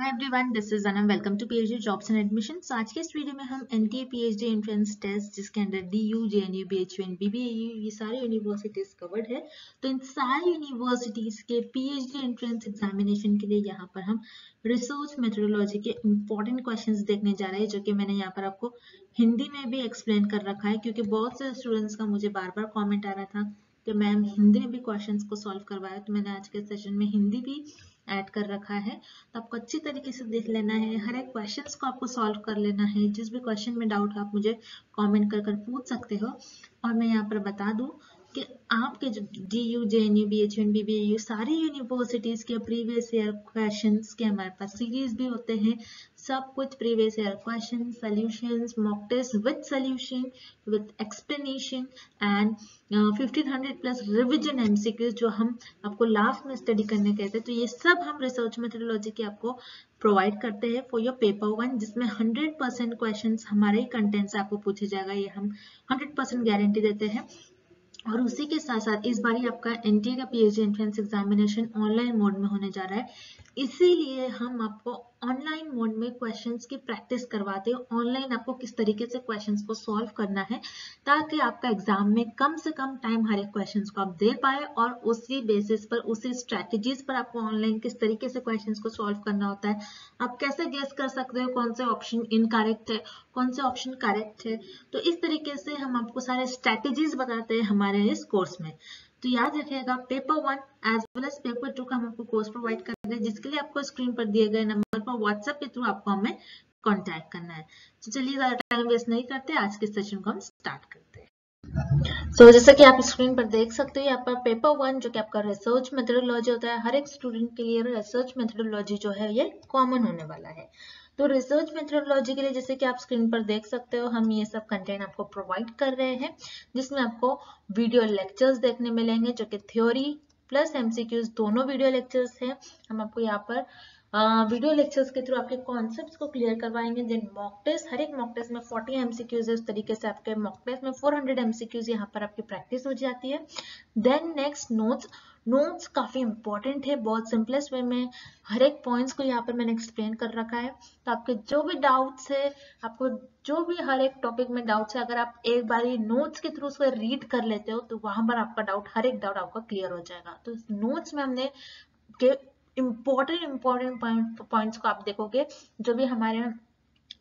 Hi everyone this is Anam welcome to PhD jobs and admission so आज के इस video में हम एनटीए पीएचडी एंट्रेंस टेस्ट जिसके अंदर DU JNU BHU N U ये सारे यूनिवर्सिटीज कवर्ड है तो इन सारी यूनिवर्सिटीज के पीएचडी एंट्रेंस एग्जामिनेशन के लिए यहाँ पर हम रिसर्च मेथडोलॉजी के इंपॉर्टेंट क्वेश्चंस देखने जा रहे हैं जो कि मैंने यहाँ पर आपको हिंदी में भी एक्सप्लेन कर रखा है क्योंकि बहुत से स्टूडेंट्स का मुझे बार बार कॉमेंट आ रहा था कि मैम हिंदी में भी क्वेश्चन को सॉल्व करवाया तो मैंने आज के सेशन में हिंदी भी ऐड कर रखा है तो आपको अच्छी तरीके से देख लेना है हर एक क्वेश्चन को आपको सॉल्व कर लेना है जिस भी क्वेश्चन में डाउट है आप मुझे कॉमेंट कर कर पूछ सकते हो और मैं यहाँ पर बता दूँ कि आपके जो D U J N U B H N B B U सारी यूनिवर्सिटीज के प्रीवियस ईयर क्वेश्चन के हमारे पास सीरीज भी होते हैं सब कुछ previous year question solution mock test with solution with explanation and 1500 plus revision MCQs जो हम आपको लास्ट में स्टडी करने कहते हैं तो ये सब हम रिसर्च मेथडोलॉजी के आपको प्रोवाइड करते हैं फॉर योर पेपर वन जिसमें 100 परसेंट क्वेश्चन हमारे ही कंटेंट से आपको पूछे जाएगा ये हम 100 परसेंट गारंटी देते हैं और उसी के साथ साथ इस बार ही आपका एनटीए का PhD entrance examination online mode में होने जा रहा है इसीलिए हम आपको ऑनलाइन मोड में क्वेश्चंस की प्रैक्टिस करवाते हैं ऑनलाइन आपको किस तरीके से क्वेश्चंस को सॉल्व करना है ताकि आपका एग्जाम में कम से कम टाइम हर एक क्वेश्चन को आप दे पाए और उसी बेसिस पर उसी स्ट्रैटेजीज पर आपको ऑनलाइन किस तरीके से क्वेश्चन को सॉल्व करना होता है आप कैसे गेस कर सकते हो कौन से ऑप्शन इनकरेक्ट है कौन से ऑप्शन करेक्ट है तो इस तरीके से हम आपको सारे स्ट्रैटेजीज बताते हैं हमारे इस कोर्स में तो याद रखिएगा paper one as well as paper two का हम आपको कोर्स प्रोवाइड कर रहे हैं जिसके लिए आपको स्क्रीन पर दिए गए नंबर पर व्हाट्सएप के थ्रू आपको हमें कॉन्टैक्ट करना है तो चलिए ज्यादा टाइम वेस्ट नहीं करते आज के सेशन को हम स्टार्ट करते हैं so, जैसा कि आप स्क्रीन पर देख सकते हो यहाँ पर पेपर वन जो कि आपका रिसर्च मेथडोलॉजी होता है हर एक स्टूडेंट के लिए रिसर्च मेथडोलॉजी जो है ये कॉमन होने वाला है तो रिसर्च मेथडोलॉजी के लिए जैसे कि आप स्क्रीन पर देख सकते हो हम ये सब कंटेंट आपको प्रोवाइड कर रहे हैं जिसमें आपको वीडियो लेक्चर्स देखने मिलेंगे जो कि थ्योरी प्लस एमसीक्यूज दोनों वीडियो लेक्चर्स हैं हम आपको यहाँ पर वीडियो लेक्चर्स के थ्रू आपके कॉन्सेप्ट्स को क्लियर करवाएंगे देन मॉक टेस्ट हर एक मॉक टेस्ट में 40 एमसीक्यूज है उस तरीके से आपके मॉक टेस्ट में 400 एमसीक्यूज यहाँ पर आपकी प्रैक्टिस हो जाती है देन नेक्स्ट नोट्स नोट्स काफ़ी इंपॉर्टेंट है बहुत सिंपलेस्ट वे में हर एक पॉइंट्स को यहाँ पर मैंने एक्सप्लेन कर रखा है तो आपके जो भी डाउट्स है आपको जो भी हर एक टॉपिक में डाउट्स है अगर आप एक बार नोट्स के थ्रू उसको रीड कर लेते हो तो वहां पर आपका डाउट हर एक डाउट आपका क्लियर हो जाएगा तो नोट्स में हमने के इम्पोर्टेंट इम्पोर्टेंट पॉइंट्स को आप देखोगे जो भी हमारे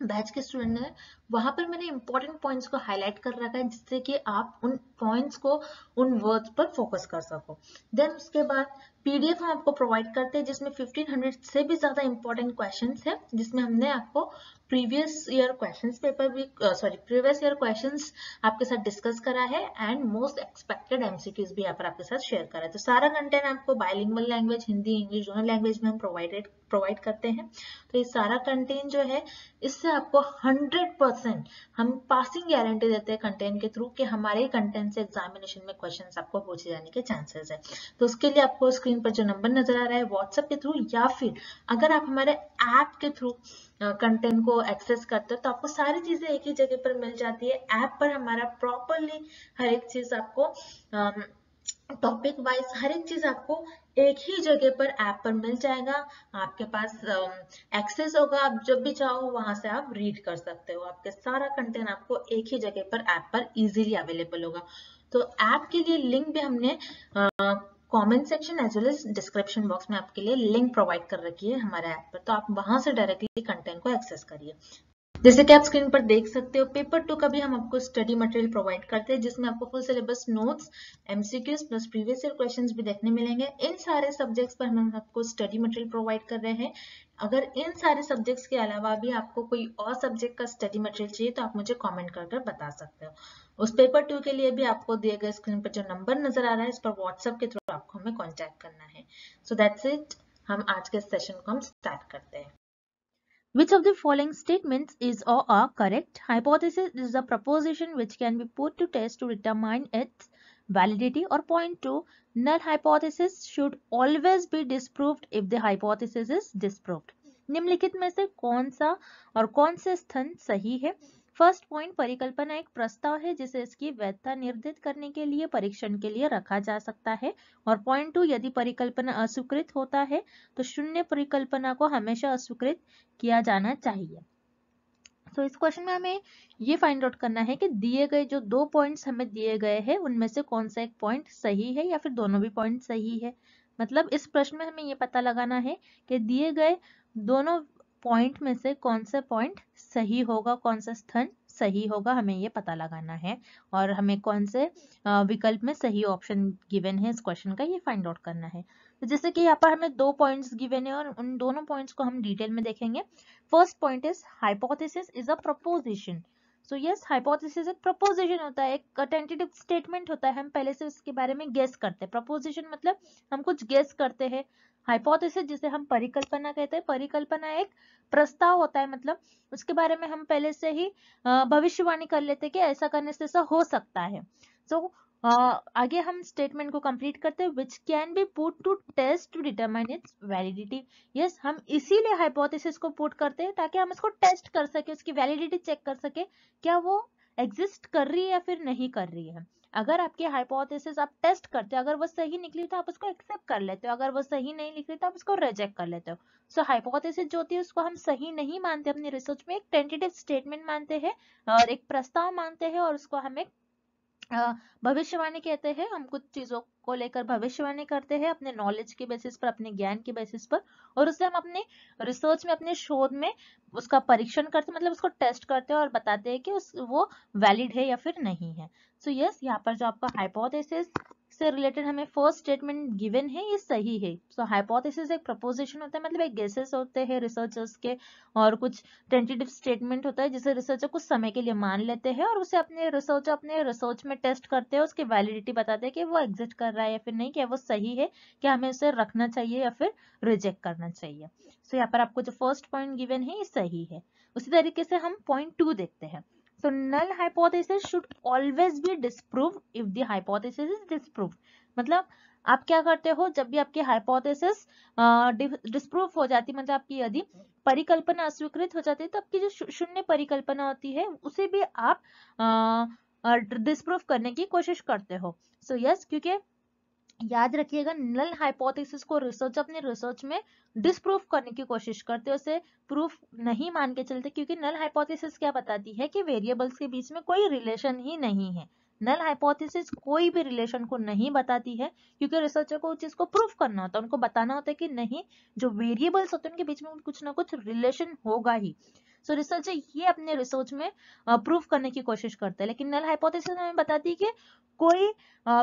बैच के स्टूडेंट ने वहां पर मैंने इंपॉर्टेंट पॉइंट्स को हाईलाइट कर रखा है जिससे कि आप उन पॉइंट्स को उन वर्ड्स पर फोकस कर सको देन उसके बाद पीडीएफ हम आपको प्रोवाइड करते हैं जिसमें 1500 से भी ज्यादा इंपॉर्टेंट क्वेश्चंस है जिसमें हमने आपको प्रीवियस ईयर क्वेश्चंस पेपर भी सॉरी प्रीवियस ईयर क्वेश्चंस आपके साथ डिस्कस करा है एंड मोस्ट एक्सपेक्टेड एमसीक्यूज भी यहाँ पर आपके साथ शेयर करा है तो सारा कंटेंट आपको बायलिंगुअल लैंग्वेज हिंदी इंग्लिश दोनों लैंग्वेज में हम प्रोवाइडेड प्रोवाइड करते हैं तो ये सारा कंटेंट जो है इससे आपको 100 परसेंट हम पासिंग गारंटी देते हैं कंटेंट के थ्रू कि हमारे कंटेंट से एग्जामिनेशन में क्वेश्चन आपको पूछे जाने के चांसेस है तो उसके लिए आपको स्क्रीन पर जो नंबर नजर आ रहा है व्हाट्सएप के थ्रू या फिर अगर आप हमारे ऐप के थ्रू कंटेंट को एक्सेस करते हो तो आपको सारी चीजें एक ही जगह पर मिल जाती है ऐप पर हमारा प्रॉपरली हर एक चीज आपको टॉपिक वाइज हर एक चीज आपको एक ही जगह पर ऐप पर मिल जाएगा आपके पास एक्सेस होगा आप जब भी चाहो वहां से आप रीड कर सकते हो आपके सारा कंटेंट आपको एक ही जगह पर ऐप पर इजीली अवेलेबल होगा तो ऐप के लिए लिंक भी हमने comment section as well as description box में आपके लिए लिंक प्रोवाइड कर रखी है हमारे ऐप पर तो आप वहां से डायरेक्टली कंटेंट को एक्सेस करिए जैसे कि आप स्क्रीन पर देख सकते हो पेपर टू का भी हम आपको स्टडी मटेरियल प्रोवाइड करते हैं जिसमें आपको full syllabus notes MCQs plus previous year questions भी देखने मिलेंगे इन सारे सब्जेक्ट्स पर हम आपको स्टडी मटेरियल प्रोवाइड कर रहे हैं अगर इन सारे सब्जेक्ट्स के अलावा भी आपको कोई और सब्जेक्ट का स्टडी मटेरियल चाहिए तो आप मुझे कॉमेंट कर बता सकते हो उस पेपर टू के लिए भी आपको दिए गए स्क्रीन पर जो नंबर नजर आ रहा है इस पर व्हाट्सएप के थ्रू आपको हमें कॉन्टैक्ट करना है सो दैट्स इट हम आज के सेशन को हम स्टार्ट करते हैं Which of the following statements is or are correct? Hypothesis is a proposition which can be put to test to determine its validity or point to null hypothesis should always be disproved if the hypothesis is disproved. निम्नलिखित में से कौन सा और कौन से स्थन सही है फर्स्ट पॉइंट परिकल्पना एक प्रस्ताव है जिसे इसकी वैधता निर्धारित करने के लिए परीक्षण के लिए रखा जा सकता है और पॉइंट टू यदि परिकल्पना अस्वीकृत होता है तो शून्य परिकल्पना को हमेशा अस्वीकृत किया जाना चाहिए तो so, इस क्वेश्चन में हमें ये फाइंड आउट करना है कि दिए गए जो दो पॉइंट्स हमें दिए गए हैं उनमें से कौन सा एक पॉइंट सही है या फिर दोनों भी पॉइंट सही है मतलब इस प्रश्न में हमें ये पता लगाना है कि दिए गए दोनों पॉइंट में से कौन सा पॉइंट सही होगा कौन सा स्थान सही होगा हमें ये पता लगाना है और हमें कौन से विकल्प में सही ऑप्शन गिवन है इस क्वेश्चन का ये फाइंड आउट करना है तो जैसे कि यहाँ पर हमें दो पॉइंट्स गिवन है और उन दोनों पॉइंट्स को हम डिटेल में देखेंगे first point is hypothesis is a proposition so yes hypothesis एक प्रपोजिशन होता है एक टेंटेटिव स्टेटमेंट होता है हम पहले से उसके बारे में गेस करते हैं प्रपोजिशन मतलब हम कुछ गेस करते हैं हाइपोथेसिस जिसे हम परिकल्पना कहते हैं परिकल्पना एक प्रस्ताव होता है मतलब उसके बारे में हम पहले से ही भविष्यवाणी कर लेते हैं कि ऐसा करने से ऐसा हो सकता है सो so, Uh, आगे हम स्टेटमेंट को कंप्लीट करते हैं which can be put to test to determine its validity yes हम इसीलिए हाइपोथेसिस को पुट करते हैं ताकि हम इसको टेस्ट कर सके उसकी वैलिडिटी चेक कर सके क्या वो एग्जिस्ट कर रही है या फिर नहीं कर रही है अगर आपके हाइपोथेसिस आप टेस्ट करते हो अगर वो सही निकली तो आप उसको एक्सेप्ट कर लेते हो अगर वो सही नहीं निकली तो आप उसको रिजेक्ट कर लेते हो सो so, हाइपोथेसिस जो होती है उसको हम सही नहीं मानते अपनी रिसर्च में एक टेंटेटिव स्टेटमेंट मानते हैं और एक प्रस्ताव मानते हैं और उसको हम एक भविष्यवाणी कहते हैं हम कुछ चीजों को लेकर भविष्यवाणी करते हैं अपने नॉलेज के बेसिस पर अपने ज्ञान के बेसिस पर और उसे हम अपने रिसर्च में अपने शोध में उसका परीक्षण करते मतलब उसको टेस्ट करते हैं और बताते हैं कि उस वो वैलिड है या फिर नहीं है सो यस यहाँ पर जो आपका हाइपोथेसिस से रिलेटेड हमें फर्स्ट स्टेटमेंट गिवन है ये सही है सो so, हाइपोथेसिस एक प्रपोजिशन होता है मतलब एक गेसेस होते हैं रिसर्चर्स के और कुछ टेंटेटिव स्टेटमेंट होता है जिसे रिसर्चर कुछ समय के लिए मान लेते हैं और उसे अपने रिसर्च अपने रिसर्च में टेस्ट करते हैं उसकी वैलिडिटी बताते हैं कि वो एग्जिट कर रहा है या फिर नहीं क्या वो सही है कि हमें उसे रखना चाहिए या फिर रिजेक्ट करना चाहिए सो so, यहाँ पर आपको जो फर्स्ट पॉइंट गिवन है ये सही है उसी तरीके से हम पॉइंट टू देखते हैं So null hypothesis should always be disproved if the hypothesis is disproved. मतलब आप क्या करते हो जब भी आपकी हाइपोथेसिस डिस्प्रूव हो जाती मतलब आपकी यदि परिकल्पना अस्वीकृत हो जाती है तो आपकी जो शून्य परिकल्पना होती है उसे भी आप डिस्प्रूव करने की कोशिश करते हो सो so, यस yes, क्योंकि याद रखिएगा नल हाइपोथेसिस को रिसर्च अपने रिसर्च में डिसप्रूव करने की कोशिश करते हैं उसे प्रूफ नहीं मान के चलते क्योंकि नल हाइपोथेसिस क्या बताती है कि वेरिएबल्स के बीच में कोई रिलेशन ही नहीं है नल हाइपोथेसिस कोई भी रिलेशन को नहीं बताती है क्योंकि रिसर्चर को उस चीज को प्रूफ करना होता है उनको बताना होता है कि नहीं जो वेरिएबल्स होते हैं उनके बीच में कुछ ना कुछ रिलेशन होगा ही सो रिसर्च ये अपने रिसर्च में प्रूफ करने की कोशिश करते हैं लेकिन नल हाइपोथेसिस हमें बताती है कि कोई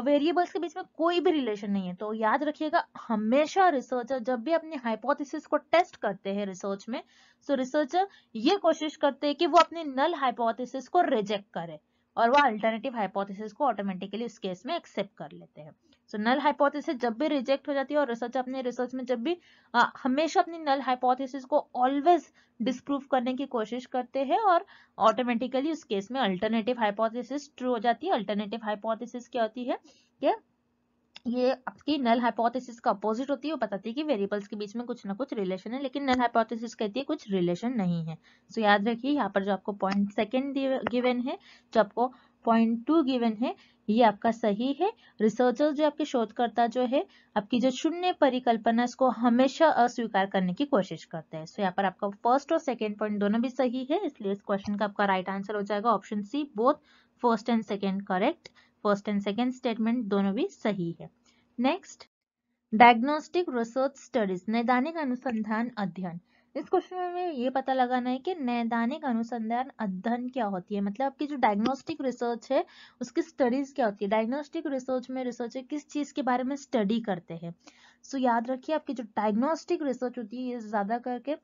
वेरिएबल्स के बीच में कोई भी रिलेशन नहीं है तो याद रखिएगा हमेशा रिसर्चर जब भी अपने हाइपोथेसिस को टेस्ट करते हैं रिसर्च में सो रिसर्चर ये कोशिश करते हैं कि वो अपने नल हाइपोथेसिस को रिजेक्ट करे और वो अल्टरनेटिव हाइपोथेसिस को ऑटोमेटिकली उस केस में एक्सेप्ट कर लेते हैं सो नल हाइपोथेसिस जब भी रिजेक्ट हो जाती है और रिसर्च अपने रिसर्च में जब भी आ, हमेशा अपनी नल हाइपोथेसिस को ऑलवेज डिस्प्रूव करने की कोशिश करते हैं और ऑटोमेटिकली उस केस में अल्टरनेटिव हाइपोथेसिस ट्रू हो जाती है अल्टरनेटिव हाइपोथेसिस क्या होती है कि ये आपकी नल हाइपोथेसिस का अपोजिट होती है वो बताती है कि वेरिएबल्स के बीच में कुछ ना कुछ रिलेशन है लेकिन नल हाइपोथेसिस कहती है कुछ रिलेशन नहीं है सो so, याद रखिए यहाँ पर जो आपको पॉइंट सेकंड गिवन है जो आपको पॉइंट टू गिवन है ये आपका सही है रिसर्चर जो आपके शोधकर्ता जो है आपकी जो शून्य परिकल्पना इसको हमेशा अस्वीकार करने की कोशिश करते हैं सो यहाँ पर आपका फर्स्ट और सेकेंड पॉइंट दोनों भी सही है इसलिए इस क्वेश्चन का आपका राइट आंसर हो जाएगा option C both first and second correct first and second statement दोनों भी सही है नेक्स्ट डायग्नोस्टिक रिसर्च स्टडीज नैदानिक अनुसंधान अध्ययन इस क्वेश्चन में हमें ये पता लगाना है कि नैदानिक अनुसंधान अध्ययन क्या होती है मतलब आपकी जो डायग्नोस्टिक रिसर्च है उसकी स्टडीज क्या होती है डायग्नोस्टिक रिसर्च में रिसर्चर किस चीज़ के बारे में स्टडी करते हैं सो so, याद रखिए आपकी जो डायग्नोस्टिक रिसर्च होती है ये ज़्यादा करके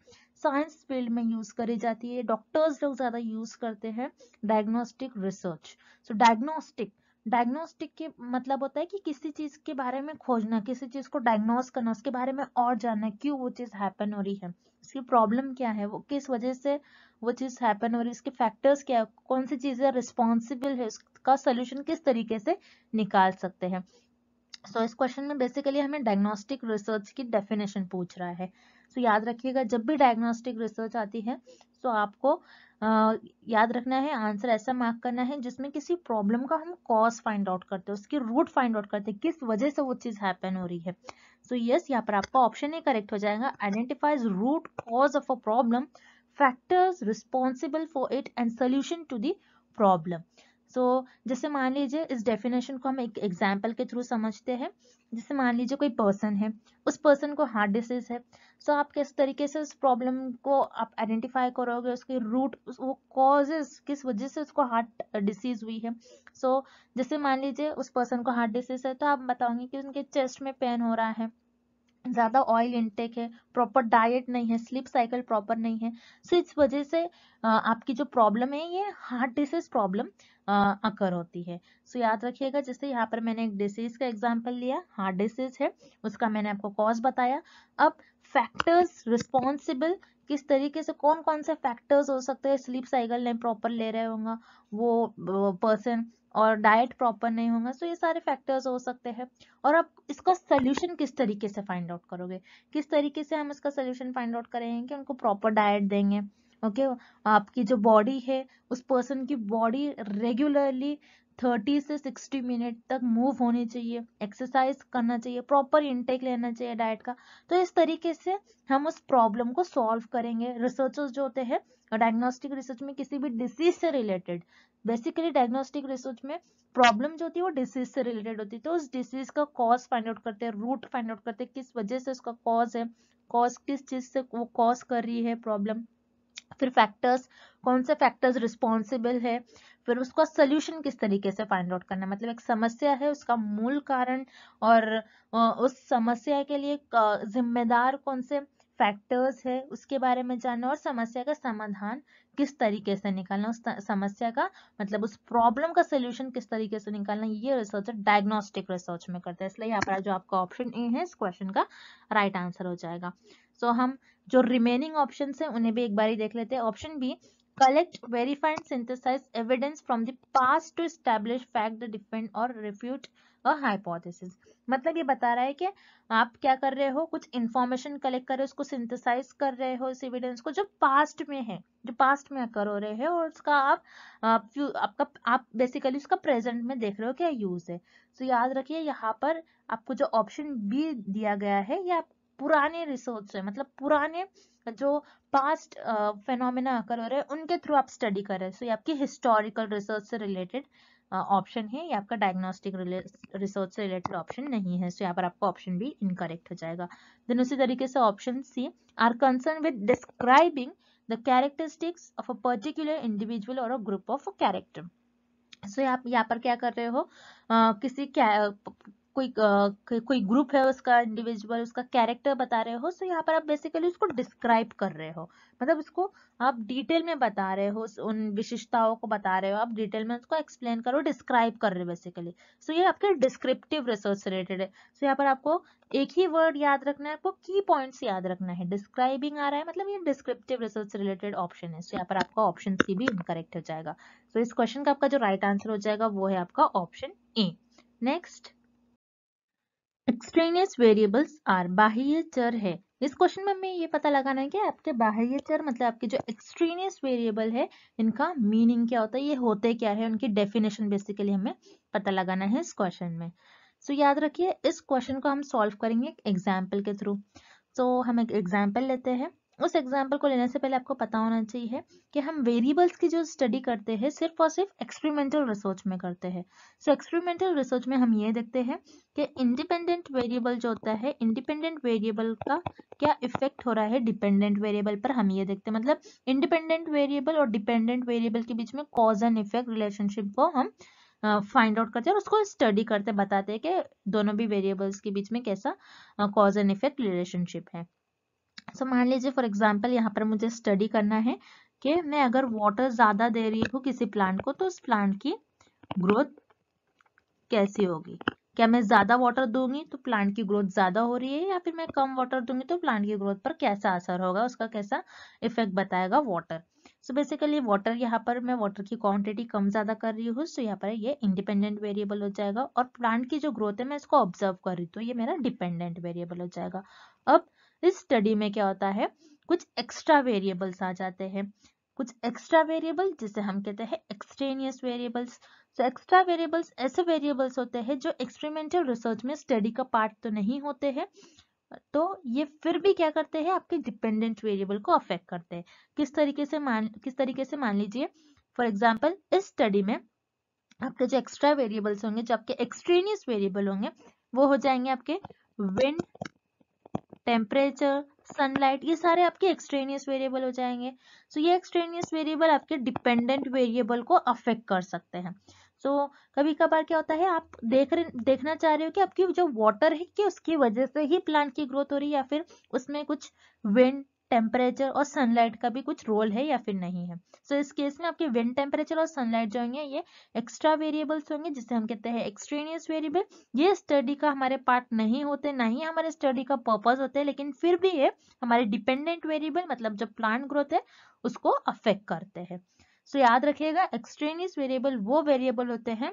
साइंस फील्ड में यूज़ करी जाती है डॉक्टर्स लोग ज़्यादा यूज़ करते हैं diagnostic research so diagnostic diagnostic के मतलब होता है कि किसी चीज़ के बारे में खोजना किसी चीज़ को डायग्नोस करना उसके बारे में और जानना क्यों वो चीज़ हैपन हो रही है उसकी प्रॉब्लम क्या है वो किस वजह से वो चीज़ हैपन हो रही है उसके फैक्टर्स क्या है कौन सी चीज़ें रिस्पॉन्सिबल है उसका सोल्यूशन किस तरीके से निकाल सकते हैं सो so, इस क्वेश्चन में बेसिकली हमें डायग्नोस्टिक रिसर्च की डेफिनेशन पूछ रहा है सो so, याद रखिएगा जब भी डायग्नोस्टिक रिसर्च आती है तो आपको याद रखना है आंसर ऐसा मार्क करना है जिसमें किसी प्रॉब्लम का हम कॉज फाइंड आउट करते हैं उसकी रूट फाइंड आउट करते हैं किस वजह से वो चीज़ हैपन हो रही है सो so, यस yes, यहाँ पर आपका ऑप्शन ही करेक्ट हो जाएगा identifies root cause of a problem factors responsible for it and solution to the problem so तो so, जैसे मान लीजिए इस डेफिनेशन को हम एक एग्जाम्पल के थ्रू समझते हैं जैसे मान लीजिए कोई पर्सन है उस पर्सन को हार्ट डिसीज है सो so, आप किस तरीके से उस प्रॉब्लम को आप आइडेंटिफाई करोगे उसके रूट वो कॉजेज किस वजह से उसको हार्ट डिसीज हुई है सो so, जैसे मान लीजिए उस पर्सन को हार्ट डिसीज है तो आप बताओगे कि उनके चेस्ट में पेन हो रहा है ज़्यादा ऑयल इनटेक है प्रॉपर डाइट नहीं है स्लीप साइकिल प्रॉपर नहीं है सो इस वजह से आपकी जो प्रॉब्लम है ये हार्ट डिसीज प्रॉब्लम अकर होती है सो याद रखिएगा जैसे यहाँ पर मैंने एक डिसीज का एग्जाम्पल लिया हार्ट डिसीज है उसका मैंने आपको कॉज बताया अब फैक्टर्स रिस्पॉन्सिबल किस तरीके से कौन कौन से फैक्टर्स हो सकते हैं स्लीप साइकिल नहीं प्रॉपर ले रहे होंगे वो पर्सन और डाइट प्रॉपर नहीं होगा तो ये सारे फैक्टर्स हो सकते हैं और आप इसका सोल्यूशन किस तरीके से फाइंड आउट करोगे किस तरीके से हम इसका सोल्यूशन फाइंड आउट करेंगे कि उनको प्रॉपर डाइट देंगे ओके okay? आपकी जो बॉडी है उस पर्सन की बॉडी रेगुलरली थर्टी से सिक्सटी मिनट तक मूव होने चाहिए एक्सरसाइज करना चाहिए प्रॉपर इनटेक लेना चाहिए डाइट का तो इस तरीके से हम उस प्रॉब्लम को सॉल्व करेंगे रिसर्चर्स जो होते हैं डायग्नोस्टिक रिसर्च में किसी भी डिसीज से रिलेटेड बेसिकली डायग्नोस्टिक रिसर्च में प्रॉब्लम जो होती है वो डिसीज से रिलेटेड होती है तो उस डिसीज का कॉज फाइंड आउट करते हैं रूट फाइंड आउट करते हैं किस वजह से उसका कॉज है कॉज किस चीज़ से वो कॉज कर रही है प्रॉब्लम फिर फैक्टर्स कौन से फैक्टर्स रिस्पॉन्सिबल है फिर उसका सोल्यूशन किस तरीके से फाइंड आउट करना मतलब एक समस्या है उसका मूल कारण और उस समस्या के लिए जिम्मेदार कौन से फैक्टर्स है उसके बारे में जानना और समस्या का समाधान किस तरीके से निकालना उस समस्या का मतलब उस प्रॉब्लम का सोल्यूशन किस तरीके से निकालना ये रिसर्च डायग्नोस्टिक रिसर्च में करते हैं इसलिए यहाँ पर जो आपका ऑप्शन ए है इस क्वेश्चन का राइट right आंसर हो जाएगा सो so, हम जो रिमेनिंग ऑप्शन है उन्हें भी एक बार ही देख लेते हैं option B collect, verify and synthesize evidence from the past to establish fact, defend or refute a hypothesis. मतलब ये बता रहा है कि आप क्या कर रहे हो कुछ इन्फॉर्मेशन कलेक्ट कर रहे हो उसको सिंथेसाइज कर रहे हो इस एविडेंस को जो पास्ट में है जो पास्ट में अकर हो रहे हैं और उसका आप, आपका आप बेसिकली उसका प्रेजेंट में देख रहे हो क्या यूज है तो so, याद रखिए यहाँ पर आपको जो ऑप्शन बी दिया गया है ये आप पुराने रिसोर्स से मतलब पुराने जो पास्ट फेनोमिना अकर हो रहे हैं उनके थ्रू आप स्टडी कर रहे हैं सो ये आपकी हिस्टोरिकल रिसर्च से रिलेटेड ऑप्शन है या आपका डायग्नोस्टिक रिसर्च से रिलेटेड ऑप्शन नहीं है सो यहाँ पर आपका ऑप्शन भी इनकरेक्ट हो जाएगा देन उसी तरीके से option C are concerned with describing the characteristics of a particular individual और a group of character so आप यहाँ पर क्या कर रहे हो uh, किसी कोई कोई ग्रुप है उसका इंडिविजुअल उसका कैरेक्टर बता रहे हो सो यहाँ पर आप बेसिकली उसको डिस्क्राइब कर रहे हो मतलब उसको आप डिटेल में बता रहे हो उन विशेषताओं को बता रहे हो आप डिटेल में उसको एक्सप्लेन करो डिस्क्राइब कर रहे हो बेसिकली सो ये आपके डिस्क्रिप्टिव रिसर्च रिलेटेड है सो यहाँ पर आपको एक ही वर्ड याद रखना है आपको की पॉइंट्स याद रखना है डिस्क्राइबिंग आ रहा है मतलब ये डिस्क्रिप्टिव रिसर्च रिलेटेड ऑप्शन है सो यहाँ पर आपका ऑप्शन सी भी इनकरेक्ट हो जाएगा सो so, इस क्वेश्चन का आपका जो राइट right आंसर हो जाएगा वो है आपका option A next extraneous variables are बाह्य चर है इस क्वेश्चन में हमें ये पता लगाना है कि आपके बाह्य चर मतलब आपके जो एक्सट्रीनियस वेरिएबल है इनका मीनिंग क्या होता है ये होते क्या है उनकी डेफिनेशन बेसिकली हमें पता लगाना है इस क्वेश्चन में सो so, याद रखिए इस क्वेश्चन को हम सॉल्व करेंगे एग्जाम्पल के थ्रू सो so, हम एक एग्जाम्पल लेते हैं उस एग्जाम्पल को लेने से पहले आपको पता होना चाहिए कि हम वेरिएबल्स की जो स्टडी करते हैं सिर्फ और सिर्फ एक्सपेरिमेंटल रिसर्च में करते हैं सो एक्सपेरिमेंटल रिसर्च में हम ये देखते हैं कि इंडिपेंडेंट वेरिएबल जो होता है इंडिपेंडेंट वेरिएबल का क्या इफेक्ट हो रहा है डिपेंडेंट वेरिएबल पर हम ये देखते हैं मतलब इंडिपेंडेंट वेरिएबल और डिपेंडेंट वेरिएबल के बीच में कॉज एंड इफेक्ट रिलेशनशिप को हम फाइंड uh, आउट करते हैं और उसको स्टडी करते बताते हैं कि दोनों भी वेरिएबल्स के बीच में कैसा कॉज एंड इफेक्ट रिलेशनशिप है सो so, मान लीजिए फॉर एग्जाम्पल यहाँ पर मुझे स्टडी करना है कि मैं अगर वाटर ज़्यादा दे रही हूँ किसी प्लांट को तो उस प्लांट की ग्रोथ कैसी होगी क्या मैं ज़्यादा वाटर दूंगी तो प्लांट की ग्रोथ ज़्यादा हो रही है या फिर मैं कम वाटर दूंगी तो प्लांट की ग्रोथ पर कैसा असर होगा उसका कैसा इफेक्ट बताएगा वाटर सो बेसिकली वाटर यहाँ पर मैं वाटर की क्वांटिटी कम ज़्यादा कर रही हूँ सो यहाँ पर ये इंडिपेंडेंट वेरिएबल हो जाएगा और प्लांट की जो ग्रोथ है मैं इसको ऑब्जर्व कर रही हूँ तो ये मेरा डिपेंडेंट वेरिएबल हो जाएगा अब इस स्टडी में क्या होता है कुछ एक्स्ट्रा वेरिएबल्स आ जाते हैं कुछ एक्स्ट्रा वेरिएबल जिसे हम कहते हैं एक्सट्रेनियस वेरिएबल्स तो एक्स्ट्रा वेरिएबल्स ऐसे वेरिएबल्स होते हैं जो एक्सपेरिमेंटल रिसर्च में स्टडी का पार्ट तो नहीं होते हैं तो ये फिर भी क्या करते हैं आपके डिपेंडेंट वेरिएबल को अफेक्ट करते हैं किस तरीके से मान किस तरीके से मान लीजिए फॉर एग्जाम्पल इस स्टडी में आपके जो एक्स्ट्रा वेरिएबल्स होंगे जो आपके एक्सट्रेनियस वेरिएबल होंगे वो हो जाएंगे आपके विंड टेम्परेचर सनलाइट ये सारे आपके एक्सट्रेनियस वेरिएबल हो जाएंगे सो so, ये एक्सट्रेनियस वेरिएबल आपके डिपेंडेंट वेरिएबल को अफेक्ट कर सकते हैं सो so, कभी कभार क्या होता है आप देख रहे देखना चाह रहे हो कि आपकी जो वाटर है कि उसकी वजह से ही प्लांट की ग्रोथ हो रही है या फिर उसमें कुछ विंड टेम्परेचर और सनलाइट का भी कुछ रोल है या फिर नहीं है सो so, इस केस में आपके विंड टेम्परेचर और सनलाइट जो होंगे ये एक्स्ट्रा वेरिएबल्स होंगे जिसे हम कहते हैं एक्सट्रेनियस वेरिएबल ये स्टडी का हमारे पार्ट नहीं होते ना ही हमारे स्टडी का पर्पज होते हैं लेकिन फिर भी ये हमारे डिपेंडेंट वेरिएबल मतलब जो प्लांट ग्रोथ है उसको अफेक्ट करते हैं सो so, याद रखिएगा एक्सट्रेनियस वेरिएबल वो वेरिएबल होते हैं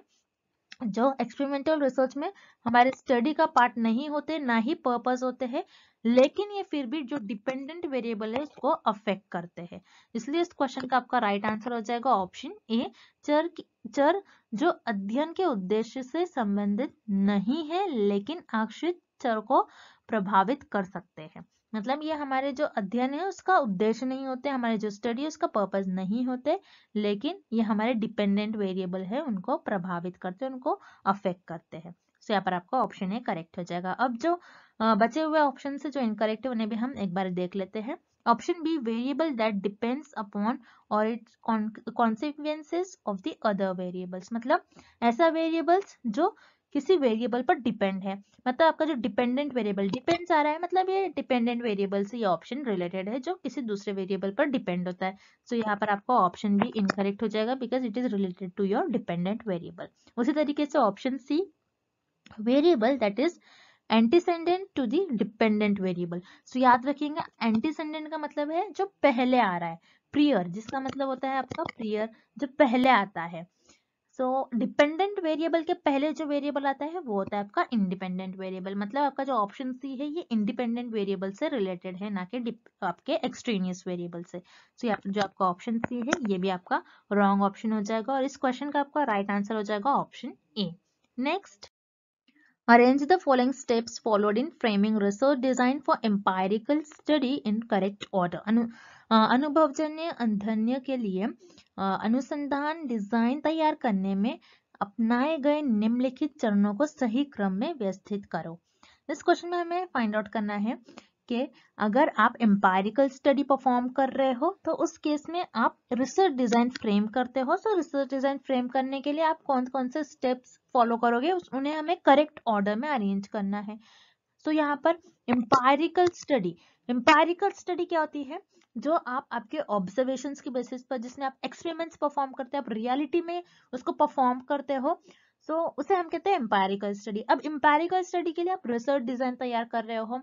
जो एक्सपेरिमेंटल रिसर्च में हमारे स्टडी का पार्ट नहीं होते ना ही पर्पस होते हैं लेकिन ये फिर भी जो डिपेंडेंट वेरिएबल है उसको अफेक्ट करते हैं इसलिए इस क्वेश्चन का आपका राइट right आंसर हो जाएगा ऑप्शन ए चर चर जो अध्ययन के उद्देश्य से संबंधित नहीं है लेकिन आश्रित चर को प्रभावित कर सकते हैं मतलब ये हमारे जो अध्ययन है उसका उद्देश्य नहीं होते हमारे जो स्टडी उसका पर्पज नहीं होते लेकिन ये हमारे डिपेंडेंट वेरिएबल है उनको प्रभावित करते हैं उनको अफेक्ट करते हैं सो यहाँ पर आपका ऑप्शन ए करेक्ट हो जाएगा अब जो बचे हुए ऑप्शन से जो इनकरेक्ट है उन्हें भी हम एक बार देख लेते हैं option B variable that depends upon और its consequences of the other variables मतलब ऐसा वेरिएबल्स जो किसी वेरिएबल पर डिपेंड है मतलब आपका जो डिपेंडेंट वेरिएबल डिपेंड्स आ रहा है मतलब ये डिपेंडेंट वेरिएबल से ये ऑप्शन रिलेटेड है जो किसी दूसरे वेरिएबल पर डिपेंड होता है सो so, यहाँ पर आपका ऑप्शन भी इनकरेक्ट हो जाएगा because it is related to your dependent variable उसी तरीके से option C variable that is antecedent to the dependent variable so याद रखेंगे एंटीसेंडेंट का मतलब है जो पहले आ रहा है प्रियर जिसका मतलब होता है आपका प्रियर जो पहले आता है सो डिपेंडेंट वेरिएबल के पहले जो वेरिएबल आता है वो होता है आपका इंडिपेंडेंट वेरिएबल मतलब आपका जो ऑप्शन सी है ये इंडिपेंडेंट वेरिएबल से रिलेटेड है ना कि आपके एक्सट्रीनियस वेरिएबल से सो so, जो आपका ऑप्शन सी है ये भी आपका रॉन्ग ऑप्शन हो जाएगा और इस क्वेश्चन का आपका राइट right आंसर हो जाएगा option A next arrange the following steps followed in framing research design for empirical study in correct order अनुभवजन्य अध्ययन के लिए अनुसंधान डिजाइन तैयार करने में अपनाए गए निम्नलिखित चरणों को सही क्रम में व्यवस्थित करो इस क्वेश्चन में हमें फाइंड आउट करना है कि अगर आप एम्पायरिकल स्टडी परफॉर्म कर रहे हो तो उस केस में आप रिसर्च डिजाइन फ्रेम करते हो तो रिसर्च डिजाइन फ्रेम करने के लिए आप कौन कौन से स्टेप्स फॉलो करोगे उन्हें हमें करेक्ट ऑर्डर में अरेंज करना है तो यहाँ पर एम्पायरिकल स्टडी एम्पायरिकल स्टडी क्या होती है जो आप आपके ऑब्जर्वेशन के बेसिस पर जिसमें आप एक्सपेरिमेंट्स परफॉर्म करते हैं आप रियलिटी में उसको परफॉर्म करते हो सो so, उसे हम कहते हैं एम्पायरिकल स्टडी अब एम्पायरिकल स्टडी के लिए आप रिसर्च डिजाइन तैयार कर रहे हो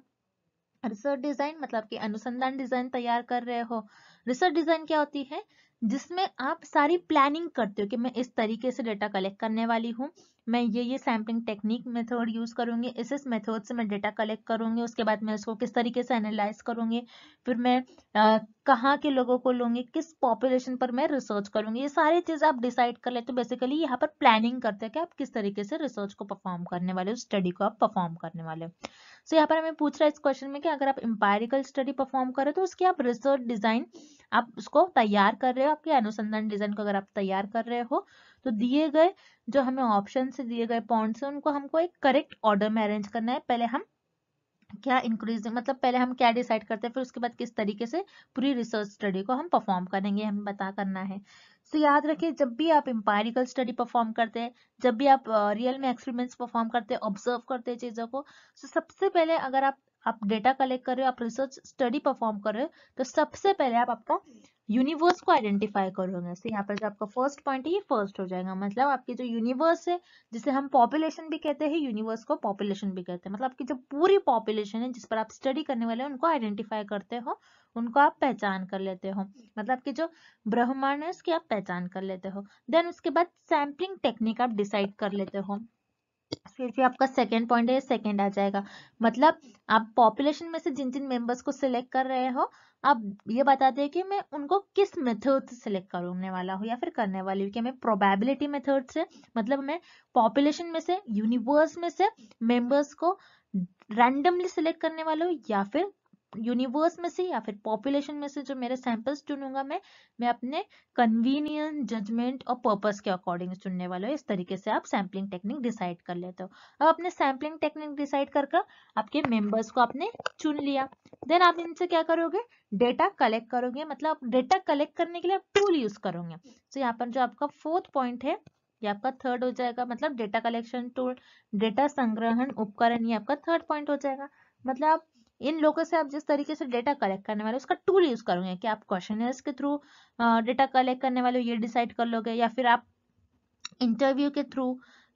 रिसर्च डिजाइन मतलब कि अनुसंधान डिजाइन तैयार कर रहे हो रिसर्च डिजाइन क्या होती है जिसमें आप सारी प्लानिंग करते हो कि मैं इस तरीके से डेटा कलेक्ट करने वाली हूँ मैं ये ये सैम्पलिंग टेक्निक मेथड यूज़ करूंगी इस इस मेथड से मैं डेटा कलेक्ट करूंगी उसके बाद मैं इसको किस तरीके से एनालाइज करूंगी फिर मैं कहाँ के लोगों को लूंगी किस पॉपुलेशन पर मैं रिसर्च करूंगी ये सारी चीज़ आप डिसाइड कर लेते हो बेसिकली यहाँ पर प्लानिंग करते हैं कि आप किस तरीके से रिसर्च को परफॉर्म करने वाले हो स्टडी को आप परफॉर्म करने वाले हो सो यहाँ पर हमें पूछ रहा है इस क्वेश्चन में कि अगर आप एम्पायरिकल स्टडी परफॉर्म करो तो उसकी आप रिसर्च डिजाइन आप उसको तैयार कर रहे हो आपके अनुसंधान डिजाइन को अगर आप तैयार कर रहे हो तो दिए गए जो हमें ऑप्शन से दिए गए पॉइंट है उनको हमको एक करेक्ट ऑर्डर में अरेंज करना है पहले हम क्या इंक्रीज मतलब पहले हम क्या डिसाइड करते हैं फिर उसके बाद किस तरीके से पूरी रिसर्च स्टडी को हम परफॉर्म करेंगे हमें बता करना है सो तो so, याद रखें जब भी आप एम्पायरिकल स्टडी परफॉर्म करते हैं जब भी आप रियल में एक्सपेरिमेंट्स परफॉर्म करते हैं ऑब्जर्व करते हैं चीज़ों को सो तो so, सबसे पहले अगर आप आप डेटा कलेक्ट कर रहे हो आप रिसर्च स्टडी परफॉर्म कर रहे हो तो सबसे पहले आप आपका यूनिवर्स को आइडेंटिफाई करोगे सो यहाँ पर जो आपका फर्स्ट पॉइंट है ये फर्स्ट हो जाएगा मतलब आपकी जो यूनिवर्स है जिसे हम पॉपुलेशन भी कहते हैं यूनिवर्स को पॉपुलेशन भी कहते हैं मतलब आपकी जो पूरी पॉपुलेशन है जिस पर आप स्टडी करने वाले हैं उनको आइडेंटिफाई करते हो उनको आप पहचान कर लेते हो मतलब कि जो ब्रह्मांड है उसकी आप पहचान कर लेते हो देन उसके बाद सैम्पलिंग टेक्निक आप डिसाइड कर लेते हो फिर भी आपका सेकेंड पॉइंट है सेकेंड आ जाएगा मतलब आप पॉपुलेशन में से जिन जिन मेंबर्स को सिलेक्ट कर रहे हो आप ये बताते हैं कि मैं उनको किस मेथड से सिलेक्ट करने वाला हूँ या फिर करने वाली हूँ कि मैं प्रोबेबिलिटी मेथड से मतलब मैं पॉपुलेशन में से यूनिवर्स में से मेंबर्स को रैंडमली सिलेक्ट करने वाला हूँ या फिर यूनिवर्स में से या फिर पॉपुलेशन में से जो मेरे सैंपल्स चुनूंगा मैं मैं अपने कन्वीनियंस जजमेंट और पर्पस के अकॉर्डिंग चुनने वाला हूँ इस तरीके से आप सैम्पलिंग टेक्निक डिसाइड कर लेते हो अब अपने सैम्पलिंग टेक्निक डिसाइड कर आपके मेंबर्स को आपने चुन लिया देन आप इनसे क्या करोगे डेटा कलेक्ट करोगे मतलब डेटा कलेक्ट करने के लिए आप टूल यूज करोगे तो यहाँ पर जो आपका फोर्थ पॉइंट है ये आपका थर्ड हो जाएगा मतलब डेटा कलेक्शन टूल डेटा संग्रहण उपकरण ये आपका थर्ड पॉइंट हो जाएगा मतलब आप इन लोगों से आप जिस तरीके से डेटा कलेक्ट करने वाले उसका टूल यूज करोगे कि आप क्वेश्चन के थ्रू डेटा कलेक्ट करने वाले ये डिसाइड कर लोगे या फिर आप इंटरव्यू के थ्रू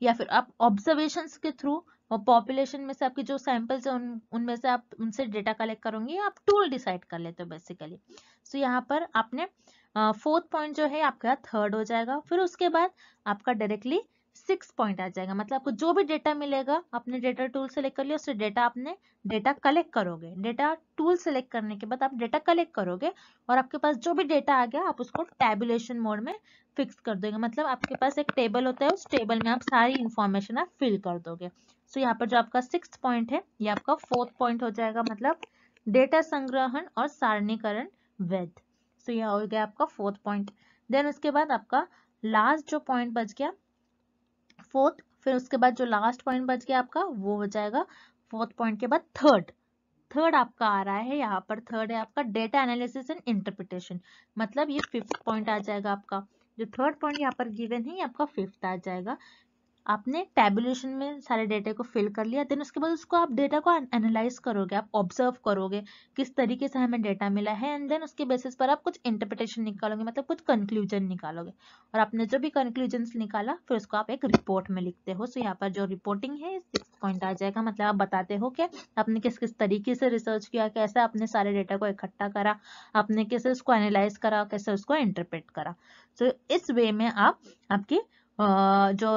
या फिर आप ऑब्जर्वेशन के थ्रू और पॉपुलेशन में से आपके जो सैंपल्स हैं उन उनमें से आप उनसे डेटा कलेक्ट करोगे आप टूल डिसाइड कर लेते हो बेसिकली सो यहाँ पर आपने फोर्थ पॉइंट जो है आपका थर्ड हो जाएगा फिर उसके बाद आपका डायरेक्टली सिक्स पॉइंट आ जाएगा मतलब आपको जो भी डेटा मिलेगा आपने डेटा टूल सेलेक्ट कर लिया उससे डेटा आपने डेटा कलेक्ट करोगे डेटा टूल सेलेक्ट करने के बाद आप डेटा कलेक्ट करोगे और आपके पास जो भी डेटा आ गया आप उसको टेबुलेशन मोड में फिक्स कर दोगे मतलब आपके पास एक टेबल होता है उस टेबल में आप सारी इन्फॉर्मेशन आप फिल कर दोगे सो यहाँ पर जो आपका सिक्स पॉइंट है ये आपका फोर्थ पॉइंट हो जाएगा मतलब डेटा संग्रहण और सारणीकरण वेद सो यह हो गया आपका फोर्थ पॉइंट देन उसके बाद आपका लास्ट जो पॉइंट बच गया फोर्थ फिर उसके बाद जो लास्ट पॉइंट बच गया आपका वो हो जाएगा फोर्थ पॉइंट के बाद थर्ड थर्ड आपका आ रहा है यहाँ पर थर्ड है आपका डेटा एनालिसिस एंड इंटरप्रिटेशन मतलब ये फिफ्थ पॉइंट आ जाएगा आपका जो थर्ड पॉइंट यहाँ पर गिवन है ये आपका फिफ्थ आ जाएगा आपने टेबुलेशन में सारे डेटा को फिल कर लिया देन उसके बाद उसको आप डेटा को एनालाइज करोगे आप ऑब्जर्व करोगे किस तरीके से हमें डेटा मिला है एंड देन उसके बेसिस पर आप कुछ इंटरप्रिटेशन निकालोगे मतलब कुछ कंक्लूजन निकालोगे और आपने जो भी कंक्लूजन निकाला फिर उसको आप एक रिपोर्ट में लिखते हो सो यहाँ पर जो रिपोर्टिंग है सिक्स पॉइंट आ जाएगा मतलब आप बताते हो कि आपने किस किस तरीके से रिसर्च किया कैसे आपने सारे डेटा को इकट्ठा करा आपने कैसे उसको एनालाइज करा कैसे उसको इंटरप्रेट करा सो so, इस वे में आप आपकी जो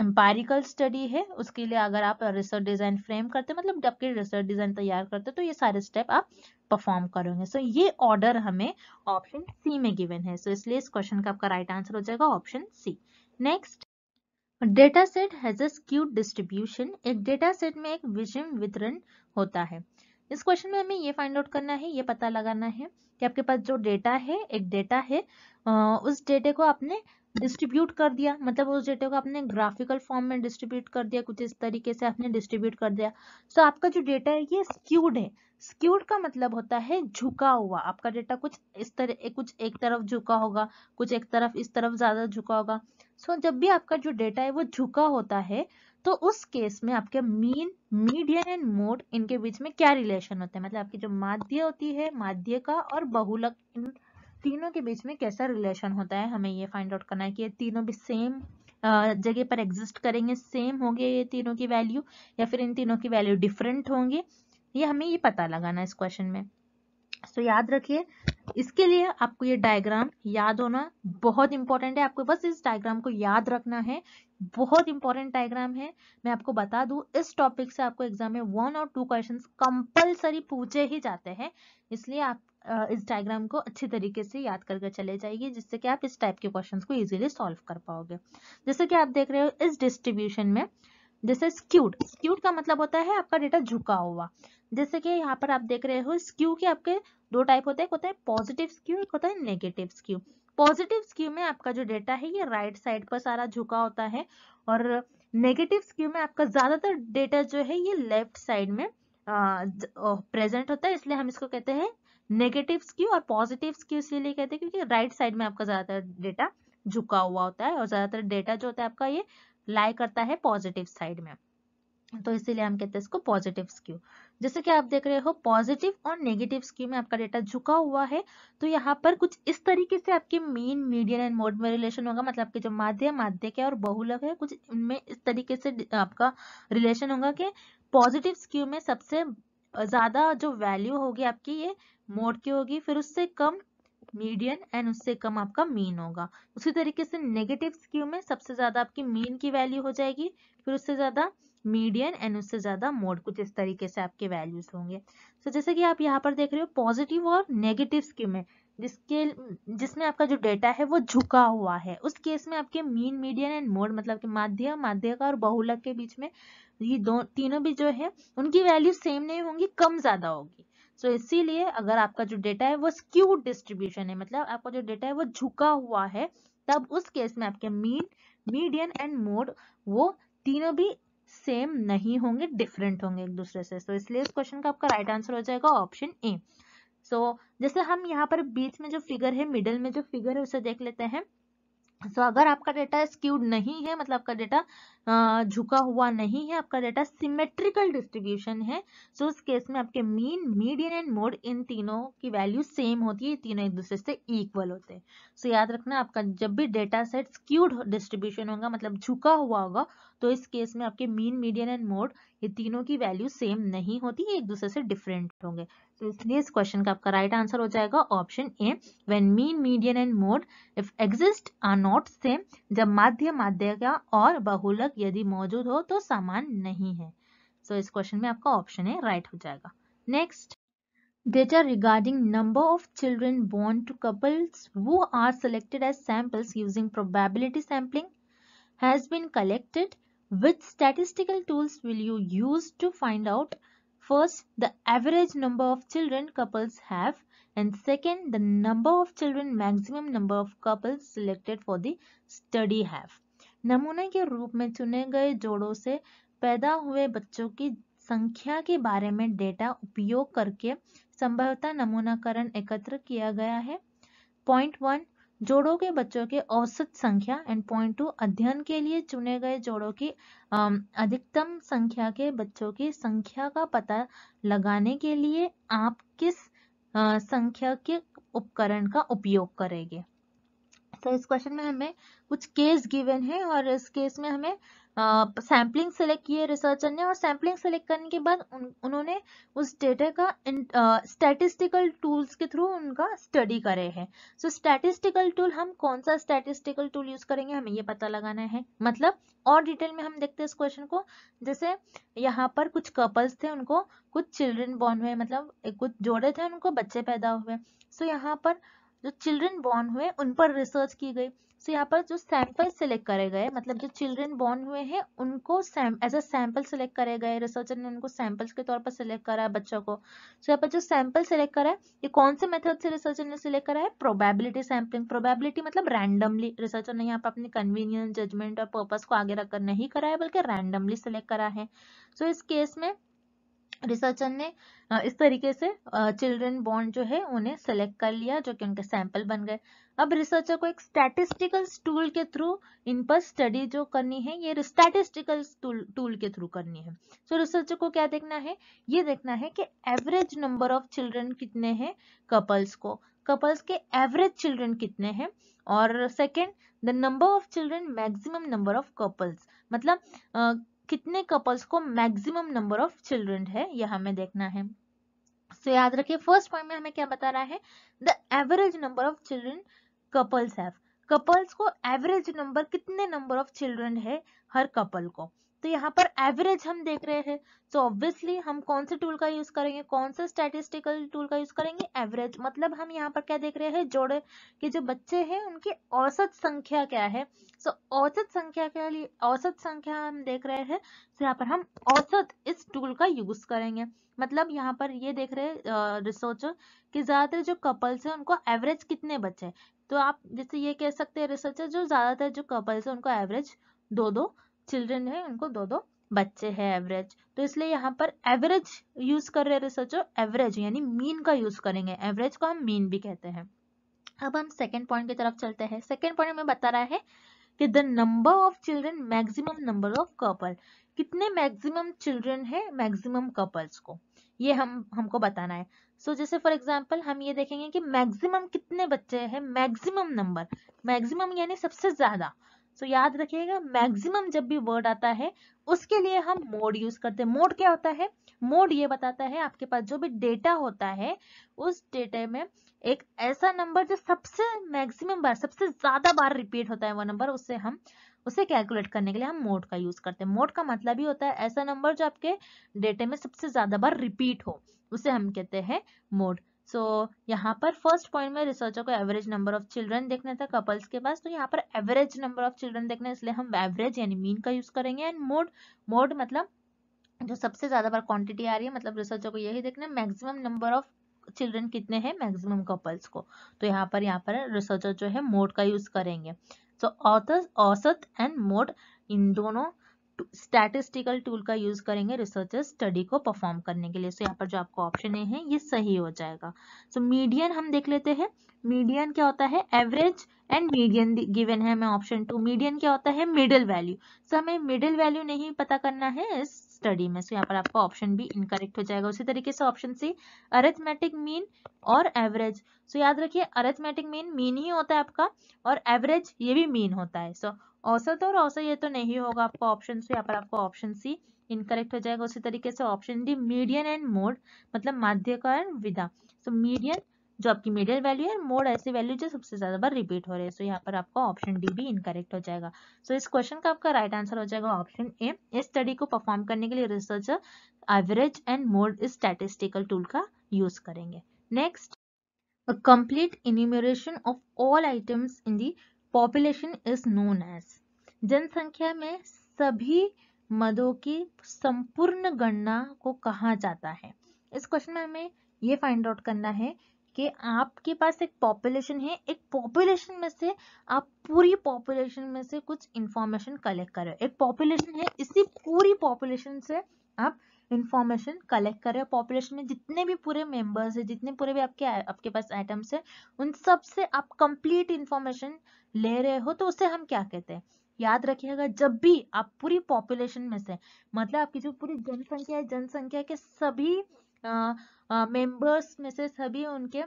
एम्पायरिकल स्टडी है उसके लिए अगर आप रिसर्च डिज़ाइन फ्रेम करते मतलब जब की रिसर्च डिज़ाइन तैयार करते तो ये सारे स्टेप आप परफॉर्म करोगे सो so, ये ऑर्डर हमें ऑप्शन सी में गिवन है सो so, इसलिए इस क्वेश्चन का आपका राइट आंसर हो जाएगा option C next data set has skew distribution एक डेटा सेट में एक विषम वितरण होता है इस क्वेश्चन में हमें ये फाइंड आउट करना है ये पता लगाना है कि आपके पास जो डेटा है एक डेटा है उस डेटे को आपने डिस्ट्रीब्यूट कर दिया मतलब उस डेटा को आपने ग्राफिकल फॉर्म में डिस्ट्रीब्यूट कर दिया कुछ इस तरीके से आपने डिस्ट्रीब्यूट कर दिया सो तो so, आपका जो डेटा है ये स्क्यूड है स्क्यूड का मतलब होता है झुका हुआ आपका डेटा कुछ इस तरह कुछ एक तरफ झुका होगा कुछ एक तरफ इस तरफ ज्यादा झुका होगा सो so, जब भी आपका जो डेटा है वो झुका होता है तो उस केस में आपके मीन मीडियन एंड मोड इनके बीच में क्या रिलेशन होता है मतलब आपकी जो माध्य होती है माध्य का और बहुलक तीनों के बीच में कैसा रिलेशन होता है हमें ये फाइंड आउट करना है कि ये तीनों भी सेम जगह पर एग्जिस्ट करेंगे सेम होंगे ये तीनों की वैल्यू या फिर इन तीनों की वैल्यू डिफरेंट होंगे ये हमें ये पता लगाना इस क्वेश्चन में so, याद रखिए इसके लिए आपको ये डायग्राम याद होना बहुत इंपॉर्टेंट है आपको बस इस डायग्राम को याद रखना है बहुत इंपॉर्टेंट डायग्राम है मैं आपको बता दूं इस टॉपिक से आपको एग्जाम में वन और टू क्वेश्चंस कंपलसरी पूछे ही जाते हैं इसलिए आप इस डायग्राम को अच्छे तरीके से याद करके चले जाइए जिससे कि आप इस टाइप के क्वेश्चंस को इजीली सॉल्व कर पाओगे जैसे कि आप देख रहे हो इस डिस्ट्रीब्यूशन में जैसे स्क्यूड स्क्यूड का मतलब होता है आपका डेटा झुका हुआ जैसे कि यहाँ पर आप देख रहे हो स्क्यू के आपके दो टाइप होते हैं एक होता है पॉजिटिव स्क्यू एक होता है नेगेटिव स्क्यू पॉजिटिव स्क्यू में आपका जो डेटा है ये राइट साइड पर सारा झुका होता है और नेगेटिव स्क्यू में आपका ज़्यादातर डेटा जो है ये लेफ्ट साइड में प्रेजेंट होता है इसलिए हम इसको कहते हैं नेगेटिव स्क्यू और पॉजिटिव स्क्यू इसीलिए कहते हैं क्योंकि राइट साइड में आपका ज़्यादातर डेटा झुका हुआ होता है और ज़्यादातर डेटा जो होता है आपका ये लाई करता है पॉजिटिव साइड में तो इसीलिए हम कहते हैं इसको पॉजिटिव स्क्यू जैसे कि आप देख रहे हो पॉजिटिव और नेगेटिव स्क्यू में आपका डेटा झुका हुआ है तो यहाँ पर कुछ इस तरीके से आपके मेन मीडियन एंड मोड में रिलेशन होगा मतलब आपके जो माध्य माध्य के और बहुलक है कुछ इनमें इस तरीके से आपका रिलेशन होगा कि पॉजिटिव स्क्यू में सबसे ज़्यादा जो वैल्यू होगी आपकी ये मोड की होगी फिर उससे कम मीडियन एंड उससे कम आपका मीन होगा उसी तरीके से नेगेटिव स्क्यू में सबसे ज़्यादा आपकी मीन की वैल्यू हो जाएगी फिर उससे ज़्यादा मीडियन एंड उससे ज़्यादा मोड कुछ इस तरीके से आपके वैल्यूज होंगे तो so, जैसे कि आप यहाँ पर देख रहे हो पॉजिटिव और नेगेटिव स्क्यू में जिसके जिसमें आपका जो डेटा है वो झुका हुआ है उस केस में आपके मीन मीडियन एंड मोड मतलब कि माध्य माध्यिका और बहुलक के बीच में ये दो तीनों भी जो है उनकी वैल्यू सेम नहीं होंगी कम ज्यादा होगी सो so, इसीलिए अगर आपका जो डेटा है वो स्क्यू डिस्ट्रीब्यूशन है मतलब आपका जो डेटा है वो झुका हुआ है तब उस केस में आपके मीन मीडियन एंड मोड वो तीनों भी सेम नहीं होंगे डिफरेंट होंगे एक दूसरे से सो so, इसलिए इस क्वेश्चन का आपका राइट right आंसर हो जाएगा ऑप्शन ए सो so, जैसे हम यहाँ पर बीच में जो फिगर है मिडल में जो फिगर है उसे देख लेते हैं सो so, अगर आपका डेटा स्क्यूड नहीं है मतलब आपका डेटा झुका हुआ नहीं है आपका डेटा सिमेट्रिकल डिस्ट्रीब्यूशन है सो so, उस केस में आपके मीन मीडियन एंड मोड इन तीनों की वैल्यू सेम होती है तीनों एक दूसरे से इक्वल होते हैं सो so, याद रखना आपका जब भी डेटा सेट स्क्यूड डिस्ट्रीब्यूशन होगा मतलब झुका हुआ होगा तो इस केस में आपके मीन मीडियन एंड मोड ये तीनों की वैल्यू सेम नहीं होती एक दूसरे से डिफरेंट होंगे तो इसलिए इस क्वेश्चन का आपका राइट आंसर हो जाएगा option A when mean median and mode if exist are not same जब माध्य माध्यिका और बहुलक यदि मौजूद हो तो समान नहीं है सो so, इस क्वेश्चन में आपका ऑप्शन ए राइट हो जाएगा next data regarding number of children born to couples who are selected as samples using probability sampling has been collected with statistical tools will you use to find out First, the average number of children couples have and second, the number of children maximum number of couples selected for the study have. नमूने के रूप में चुने गए जोड़ों से पैदा हुए बच्चों की संख्या के बारे में डेटा उपयोग करके संभवतः नमूनाकरण एकत्र किया गया है पॉइंट वन जोड़ों के बच्चों के औसत संख्या एंड पॉइंट टू अध्ययन के लिए चुने गए जोड़ों की अधिकतम संख्या के बच्चों की संख्या का पता लगाने के लिए आप किस संख्या के उपकरण का उपयोग करेंगे तो इस क्वेश्चन में हमें कुछ केस गिवन है और इस केस में हमें सैम्पलिंग सेलेक्ट किए रिसर्चर ने और सैम्पलिंग सेलेक्ट करने के बाद उन, उन्होंने उस डेटा का स्टैटिस्टिकल टूल्स के थ्रू उनका स्टडी करे है सो स्टैटिस्टिकल टूल हम कौन सा स्टैटिस्टिकल टूल यूज करेंगे हमें ये पता लगाना है मतलब और डिटेल में हम देखते हैं इस क्वेश्चन को जैसे यहाँ पर कुछ कपल्स थे उनको कुछ चिल्ड्रेन बॉर्न हुए मतलब कुछ जोड़े थे उनको बच्चे पैदा हुए सो so, यहाँ पर जो चिल्ड्रेन बॉर्न हुए उन पर रिसर्च की गई सो so, यहाँ पर जो सैंपल सिलेक्ट करे गए मतलब जो चिल्ड्रेन बॉर्न हुए हैं उनको एज अ सैंपल सिलेक्ट करे गए रिसर्चर ने उनको सैंपल्स के तौर पर सिलेक्ट करा है बच्चों को सो so, यहाँ पर जो सैंपल सिलेक्ट करा है ये कौन से मेथड से रिसर्चर ने सिलेक्ट करा है प्रोबेबिलिटी सैम्पलिंग प्रोबेबिलिटी मतलब रैंडमली रिसर्चर ने यहाँ पर अपनी कन्वीनियंस जजमेंट और पर्पज को आगे रखकर नहीं करा है बल्कि रैंडमली सिलेक्ट करा है सो so, इस केस में रिसर्चर ने इस तरीके से चिल्ड्रन बॉन्ड जो है उन्हें सेलेक्ट कर लिया जो कि उनके सैंपल बन गए अब रिसर्चर को एक स्टैटिस्टिकल टूल के थ्रू इन पर स्टडी जो करनी है ये स्टैटिस्टिकल टूल के थ्रू करनी है सो so, रिसर्चर को क्या देखना है ये देखना है कि एवरेज नंबर ऑफ चिल्ड्रन कितने हैं कपल्स को कपल्स के एवरेज चिल्ड्रन कितने हैं और second the number of children maximum number of couples मतलब आ, कितने कपल्स को मैक्सिमम नंबर ऑफ चिल्ड्रन है यह हमें देखना है सो so, याद रखिए फर्स्ट पॉइंट में हमें क्या बता रहा है the average number of children couples have couples को एवरेज नंबर कितने नंबर ऑफ चिल्ड्रन है हर कपल को तो यहाँ पर एवरेज हम देख रहे हैं सो ऑब्वियसली हम कौन से टूल का यूज करेंगे कौन से स्टैटिस्टिकल टूल का यूज करेंगे एवरेज मतलब हम यहाँ पर क्या देख रहे हैं जोड़े के जो बच्चे हैं उनकी औसत संख्या क्या है सो so, औसत संख्या के लिए औसत संख्या हम देख रहे हैं तो यहाँ पर हम औसत इस टूल का यूज करेंगे मतलब यहाँ पर ये देख रहे हैं रिसर्चर की ज्यादातर जो कपल्स है उनको एवरेज कितने बच्चे तो आप जैसे ये कह सकते हैं रिसर्चर जो ज्यादातर जो कपल्स है उनको एवरेज दो दो चिल्ड्रेन है उनको दो दो बच्चे है एवरेज तो इसलिए यहाँ पर एवरेज यूज कर रहे रिसर्चर एवरेज यानी मीन का यूज करेंगे एवरेज को हम मीन भी कहते हैं अब हम सेकेंड पॉइंट की तरफ चलते हैं सेकेंड पॉइंट में बता रहा है कि the number of children maximum number of couple कितने मैक्सिमम चिल्ड्रन है मैक्सिमम कपल्स को ये हम हमको बताना है सो so, जैसे फॉर एग्जांपल हम ये देखेंगे कि मैक्सिमम कितने बच्चे हैं मैक्सिमम नंबर मैक्सिमम यानी सबसे ज्यादा सो तो so, याद रखिएगा मैक्सिमम जब भी वर्ड आता है उसके लिए हम मोड यूज करते हैं मोड क्या होता है मोड ये बताता है आपके पास जो भी डेटा होता है उस डेटा में एक ऐसा नंबर जो सबसे मैक्सिमम बार सबसे ज्यादा बार रिपीट होता है वो नंबर उससे हम उसे कैलकुलेट करने के लिए हम मोड का यूज करते हैं मोड का मतलब ही होता है ऐसा नंबर जो आपके डेटे में सबसे ज्यादा बार रिपीट हो उसे हम कहते हैं मोड सो so, यहाँ पर फर्स्ट पॉइंट में रिसर्चर को एवरेज नंबर ऑफ चिल्ड्रन देखना था कपल्स के पास तो यहाँ पर एवरेज नंबर ऑफ चिल्ड्रन देखने इसलिए हम एवरेज यानी मीन का यूज़ करेंगे एंड मोड मोड मतलब जो सबसे ज़्यादा बार क्वांटिटी आ रही है मतलब रिसर्चर को यही देखना है मैक्सिमम नंबर ऑफ चिल्ड्रन कितने हैं मैक्सिमम कपल्स को तो यहाँ पर यहाँ पर रिसर्चर जो है मोड का यूज़ करेंगे सो औसत एंड मोड इन दोनों स्टैटिस्टिकल टूल का यूज करेंगे रिसर्चर स्टडी को परफॉर्म करने के लिए सो so, यहाँ पर जो आपको ऑप्शन ए है ये सही हो जाएगा सो so, मीडियन हम देख लेते हैं मीडियन क्या होता है एवरेज एंड मीडियन गिवन है हमें ऑप्शन टू मीडियन क्या होता है मिडिल वैल्यू सो हमें मिडिल वैल्यू नहीं पता करना है इस स्टडी में सो so, यहाँ पर आपका ऑप्शन भी इनकरेक्ट हो जाएगा उसी तरीके से ऑप्शन सी अरेथमेटिक मीन और एवरेज सो so, याद रखिए अरेथमेटिक मीन मीन ही होता है आपका और एवरेज ये भी मीन होता है सो so, औसत और औसत ये तो नहीं होगा आपको ऑप्शन से यहाँ पर आपको ऑप्शन सी इनकरेक्ट हो जाएगा उसी तरीके से option D median and mode मतलब माध्य का एंड विधा सो मीडियन जो आपकी मीडियल वैल्यू है मोड ऐसी वैल्यू जो सबसे ज्यादा बार रिपीट हो रही है सो यहाँ पर आपका ऑप्शन डी भी इनकरेक्ट हो जाएगा सो so, इस क्वेश्चन का आपका राइट right आंसर हो जाएगा ऑप्शन ए इस स्टडी को परफॉर्म करने के लिए researcher average and mode statistical tool का यूज करेंगे next a complete enumeration of all items in the population is known as जनसंख्या में सभी मदों की संपूर्ण गणना को कहा जाता है इस क्वेश्चन में हमें ये फाइंड आउट करना है कि आपके पास एक पॉपुलेशन है एक पॉपुलेशन में से आप पूरी पॉपुलेशन में से कुछ इंफॉर्मेशन कलेक्ट करें एक पॉपुलेशन है इसी पूरी पॉपुलेशन से आप इन्फॉर्मेशन कलेक्ट कर रहे हो पॉपुलेशन में जितने भी पूरे मेंबर्स है जितने पूरे भी आपके आपके पास आइटम्स है उन सब से आप कंप्लीट इन्फॉर्मेशन ले रहे हो तो उसे हम क्या कहते हैं याद रखिएगा जब भी आप पूरी पॉपुलेशन में से मतलब आपकी जो पूरी जनसंख्या है जनसंख्या के सभी मेंबर्स में से सभी उनके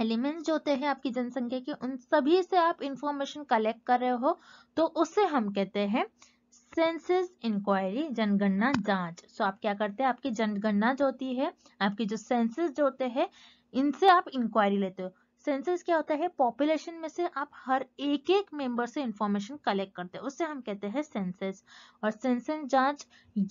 एलिमेंट्स जो होते हैं आपकी जनसंख्या के उन सभी से आप इंफॉर्मेशन कलेक्ट कर रहे हो तो उसे हम कहते हैं सेंसेस इंक्वायरी जनगणना जांच सो आप क्या करते हैं आपकी जनगणना जो होती है आपके जो सेंसेस जो होते हैं इनसे आप इंक्वायरी लेते हो सेंसस क्या होता है पॉपुलेशन में से आप हर एक एक मेंबर से इंफॉर्मेशन कलेक्ट करते हैं उससे हम कहते हैं सेंसेस और सेंसस जांच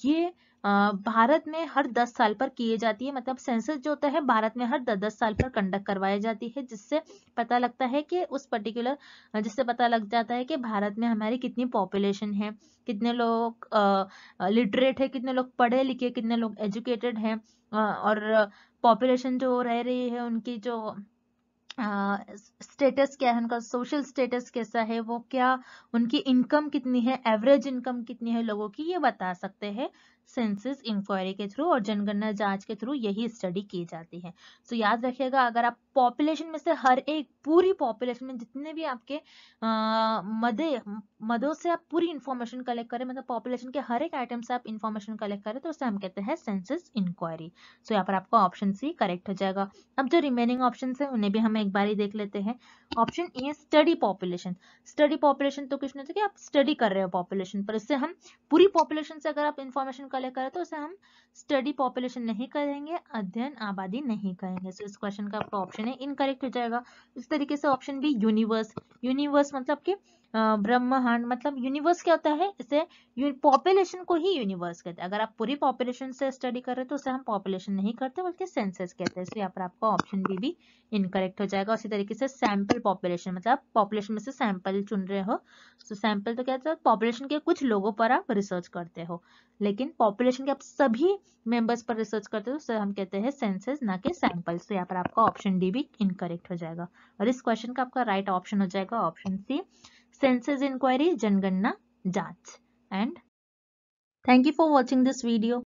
ये भारत में हर 10 साल पर किए जाती है मतलब सेंसस जो होता है भारत में हर 10 साल पर कंडक्ट करवाई जाती है जिससे पता लगता है कि उस पर्टिकुलर जिससे पता लग जाता है कि भारत में हमारी कितनी पॉपुलेशन है कितने लोग लिटरेट है कितने लोग पढ़े लिखे कितने लोग एजुकेटेड हैं और पॉपुलेशन जो रह रही है उनकी जो स्टेटस uh, क्या है उनका सोशल स्टेटस कैसा है वो क्या उनकी इनकम कितनी है एवरेज इनकम कितनी है लोगों की ये बता सकते हैं सेंसिस इंक्वायरी के थ्रू और जनगणना जांच के थ्रू यही स्टडी की जाती है सो so, याद रखिएगा अगर आप पॉपुलेशन में से हर एक पूरी पॉपुलेशन में जितने भी आपके आ, मदे मदों से आप पूरी इंफॉर्मेशन कलेक्ट करें मतलब पॉपुलेशन के हर एक आइटम से आप इंफॉर्मेशन कलेक्ट करें तो उसे हम कहते हैं सेंसिस इंक्वायरी सो यहाँ पर आपका ऑप्शन सी करेक्ट हो जाएगा अब जो रिमेनिंग ऑप्शन है उन्हें भी हम एक बार ही देख लेते हैं option A study population study population तो कुछ नहीं था कि आप स्टडी कर रहे हो पॉपुलेशन पर इससे हम पूरी पॉपुलेशन से अगर आप इंफॉर्मेशन कलेक्ट करा तो उसे हम स्टडी पॉपुलेशन नहीं करेंगे अध्ययन आबादी नहीं करेंगे सो so, इस क्वेश्चन का आपका ऑप्शन है इनकरेक्ट हो जाएगा इस तरीके से ऑप्शन बी यूनिवर्स यूनिवर्स मतलब कि ब्रह्मांड मतलब यूनिवर्स क्या होता है इसे पॉपुलेशन को ही यूनिवर्स कहते हैं अगर आप पूरी पॉपुलेशन से स्टडी कर रहे हो तो उसे हम पॉपुलेशन नहीं करते बल्कि सेंसेस कहते हैं तो यहाँ पर आपका ऑप्शन बी भी इनकरेक्ट हो जाएगा उसी तरीके से सैंपल पॉपुलेशन मतलब पॉपुलेशन में से सैंपल चुन रहे हो तो सैंपल तो क्या पॉपुलेशन के कुछ लोगों पर आप रिसर्च करते हो लेकिन पॉपुलेशन के आप सभी मेंबर्स पर रिसर्च करते हो तो हम कहते हैं सेंसेस ना कि सैंपल तो यहाँ पर आपका ऑप्शन डी भी इनकरेक्ट हो जाएगा और इस क्वेश्चन का आपका राइट ऑप्शन हो जाएगा ऑप्शन सी census inquiry, जनगणना, जांच and thank you for watching this video.